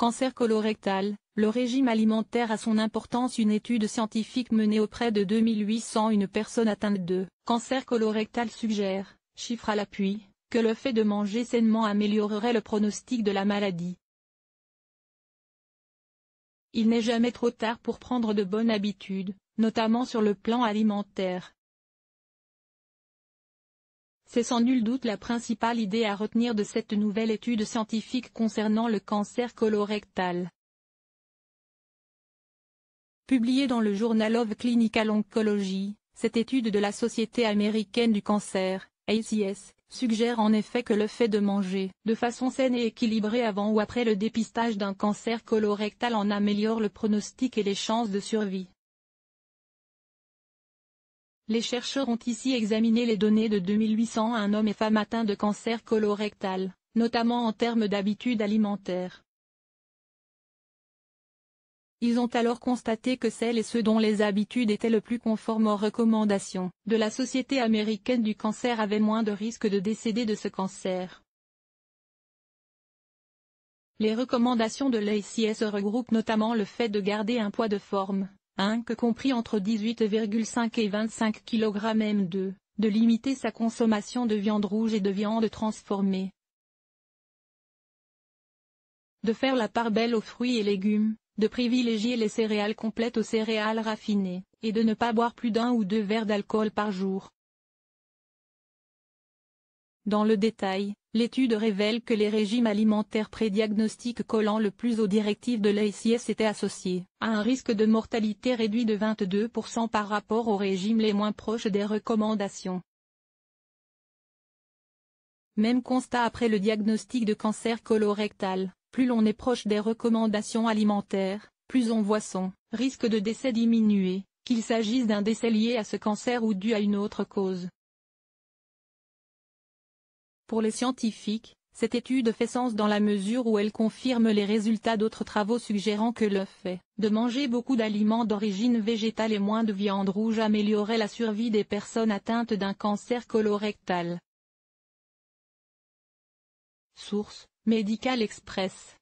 Cancer colorectal, le régime alimentaire a son importance Une étude scientifique menée auprès de une personne atteinte de cancer colorectal suggère, chiffre à l'appui, que le fait de manger sainement améliorerait le pronostic de la maladie. Il n'est jamais trop tard pour prendre de bonnes habitudes, notamment sur le plan alimentaire. C'est sans nul doute la principale idée à retenir de cette nouvelle étude scientifique concernant le cancer colorectal. Publiée dans le Journal of Clinical Oncology, cette étude de la Société américaine du cancer, ACS, suggère en effet que le fait de manger de façon saine et équilibrée avant ou après le dépistage d'un cancer colorectal en améliore le pronostic et les chances de survie. Les chercheurs ont ici examiné les données de un hommes et femmes atteints de cancer colorectal, notamment en termes d'habitudes alimentaires. Ils ont alors constaté que celles et ceux dont les habitudes étaient le plus conformes aux recommandations de la Société américaine du cancer avaient moins de risques de décéder de ce cancer. Les recommandations de l'ACS e regroupent notamment le fait de garder un poids de forme, Hein, que compris entre 18,5 et 25 kg M2, de limiter sa consommation de viande rouge et de viande transformée. De faire la part belle aux fruits et légumes, de privilégier les céréales complètes aux céréales raffinées, et de ne pas boire plus d'un ou deux verres d'alcool par jour. Dans le détail, L'étude révèle que les régimes alimentaires prédiagnostiques collant le plus aux directives de l'AICS étaient associés à un risque de mortalité réduit de 22% par rapport aux régimes les moins proches des recommandations. Même constat après le diagnostic de cancer colorectal, plus l'on est proche des recommandations alimentaires, plus on voit son risque de décès diminuer, qu'il s'agisse d'un décès lié à ce cancer ou dû à une autre cause. Pour les scientifiques, cette étude fait sens dans la mesure où elle confirme les résultats d'autres travaux suggérant que le fait de manger beaucoup d'aliments d'origine végétale et moins de viande rouge améliorait la survie des personnes atteintes d'un cancer colorectal. Source, Medical Express